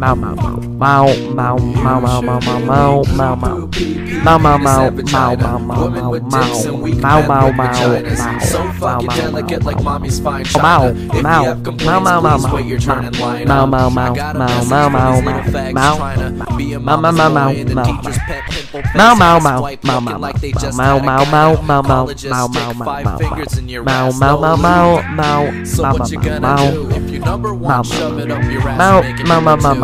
Mau mau mau mau mau mau mau mau mau mau mau mau Mau mau mau mau mau mau mau mau mau mau mau mau mau mau mau mau mau mau mau. have complaints please wait your turn in line up I got a message from these little fags trying to be a mama's boy and the teacher's pet pimple faces white looking like they just had a guy Apologists stick five fingers in your ass slowly So what you gonna do if you're number one shove it up your ass make it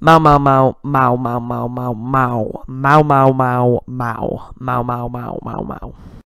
Mao Mao Mao Mao Mao Mao Mao Mao Mao Mao Mao Mao Mao Mao Mao Mao Mao